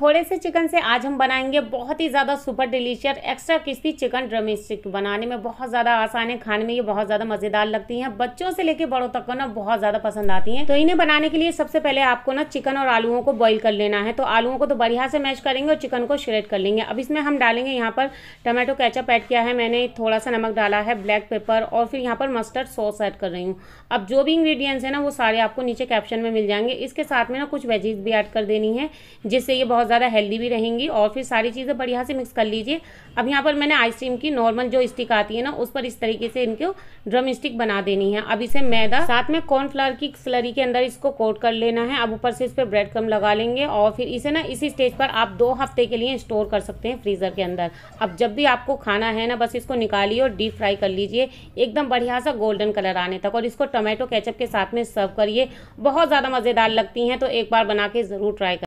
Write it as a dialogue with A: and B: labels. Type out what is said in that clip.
A: थोड़े से चिकन से आज हम बनाएंगे बहुत ही ज़्यादा super delicious extra crispy chicken drummy बनाने में बहुत ज़्यादा आसान है खाने में ये बहुत ज़्यादा मज़ेदार लगती हैं बच्चों से लेकर बड़ों तक को ना बहुत ज़्यादा पसंद आती हैं तो इन्हें बनाने के लिए सबसे पहले आपको ना चिकन और आलुओं को बॉईल कर लेना है तो आलुओं को तो बढ़िया से मैश करेंगे और चिकन को श्रेड कर लेंगे अब इसमें हम डालेंगे यहाँ पर टमाटो कैचअप ऐड किया है मैंने थोड़ा सा नमक डाला है ब्लैक पेपर और फिर यहाँ पर मस्टर्ड सॉस ऐड कर रही हूँ अब जो भी इंग्रीडियंट्स हैं ना वो सारे आपको नीचे कैप्शन में मिल जाएंगे इसके साथ में ना कुछ वेजीज भी ऐड कर देनी है जिससे ये बहुत बहुत ज़्यादा हेल्दी भी रहेंगी और फिर सारी चीज़ें बढ़िया से मिक्स कर लीजिए अब यहाँ पर मैंने आइसक्रीम की नॉर्मल जो स्टिक आती है ना उस पर इस तरीके से इनको ड्रम स्टिक बना देनी है अब इसे मैदा साथ में कॉर्नफ्लावर की स्लरी के अंदर इसको कोट कर लेना है अब ऊपर से इस पर ब्रेड कम लगा लेंगे और फिर इसे ना इसी स्टेज पर आप दो हफ्ते के लिए स्टोर कर सकते हैं फ्रीज़र के अंदर अब जब भी आपको खाना है ना बस इसको निकालिए और डीप फ्राई कर लीजिए एकदम बढ़िया सा गोल्डन कलर आने तक और इसको टोमेटो केचप के साथ में सर्व करिए बहुत ज़्यादा मज़ेदार लगती हैं तो एक बार बना के ज़रूर ट्राई